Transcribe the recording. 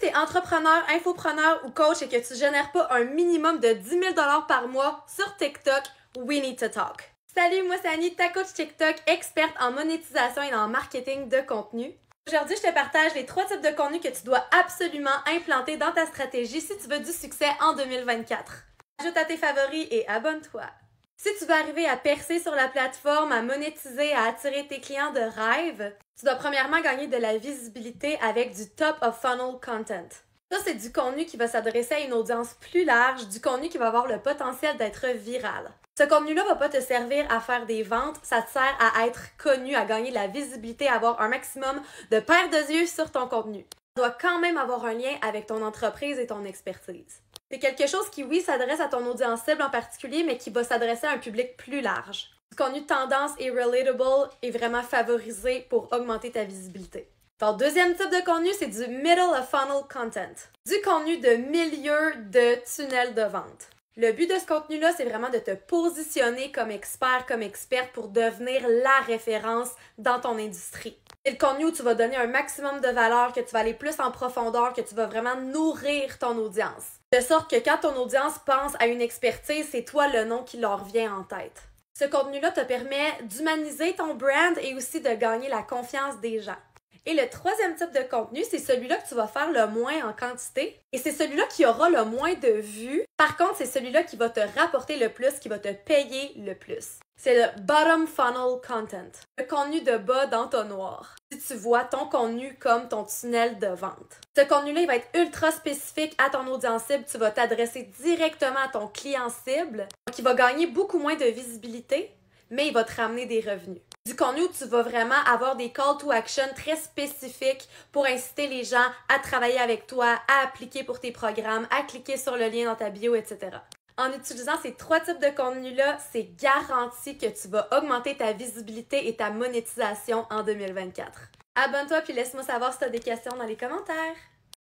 tu es entrepreneur, infopreneur ou coach et que tu génères pas un minimum de 10 000 par mois sur TikTok, we need to talk. Salut, moi c'est Annie, ta coach TikTok, experte en monétisation et en marketing de contenu. Aujourd'hui, je te partage les trois types de contenu que tu dois absolument implanter dans ta stratégie si tu veux du succès en 2024. Ajoute à tes favoris et abonne-toi. Si tu veux arriver à percer sur la plateforme, à monétiser, à attirer tes clients de rêve, tu dois premièrement gagner de la visibilité avec du top of funnel content. Ça, c'est du contenu qui va s'adresser à une audience plus large, du contenu qui va avoir le potentiel d'être viral. Ce contenu-là va pas te servir à faire des ventes, ça te sert à être connu, à gagner de la visibilité, à avoir un maximum de paires de yeux sur ton contenu. Tu doit quand même avoir un lien avec ton entreprise et ton expertise. C'est quelque chose qui, oui, s'adresse à ton audience cible en particulier, mais qui va s'adresser à un public plus large. Du contenu tendance et relatable est vraiment favorisé pour augmenter ta visibilité. Ton deuxième type de contenu, c'est du middle of funnel content, du contenu de milieu de tunnel de vente. Le but de ce contenu-là, c'est vraiment de te positionner comme expert, comme experte pour devenir la référence dans ton industrie. C'est le contenu où tu vas donner un maximum de valeur, que tu vas aller plus en profondeur, que tu vas vraiment nourrir ton audience. De sorte que quand ton audience pense à une expertise, c'est toi le nom qui leur vient en tête. Ce contenu-là te permet d'humaniser ton brand et aussi de gagner la confiance des gens. Et le troisième type de contenu, c'est celui-là que tu vas faire le moins en quantité et c'est celui-là qui aura le moins de vues. Par contre, c'est celui-là qui va te rapporter le plus, qui va te payer le plus. C'est le bottom funnel content, le contenu de bas dans ton noir tu vois ton contenu comme ton tunnel de vente. Ce contenu-là, il va être ultra spécifique à ton audience cible. Tu vas t'adresser directement à ton client cible, qui va gagner beaucoup moins de visibilité, mais il va te ramener des revenus. Du contenu où tu vas vraiment avoir des call to action très spécifiques pour inciter les gens à travailler avec toi, à appliquer pour tes programmes, à cliquer sur le lien dans ta bio, etc. En utilisant ces trois types de contenus-là, c'est garanti que tu vas augmenter ta visibilité et ta monétisation en 2024. Abonne-toi puis laisse-moi savoir si tu as des questions dans les commentaires.